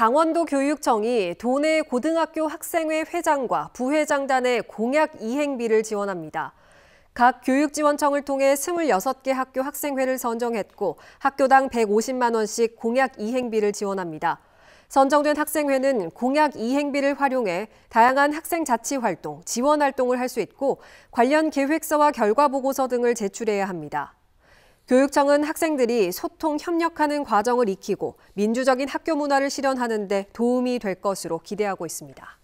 강원도 교육청이 도내 고등학교 학생회 회장과 부회장 단의 공약 이행비를 지원합니다. 각 교육지원청을 통해 26개 학교 학생회를 선정했고 학교당 150만 원씩 공약 이행비를 지원합니다. 선정된 학생회는 공약 이행비를 활용해 다양한 학생 자치 활동, 지원 활동을 할 수 있고 관련 계획서와 결과 보고서 등을 제출해야 합니다. 교육청은 학생들이 소통 협력하는 과정을 익히고 민주적인 학교 문화를 실현하는 데 도움이 될 것으로 기대하고 있습니다.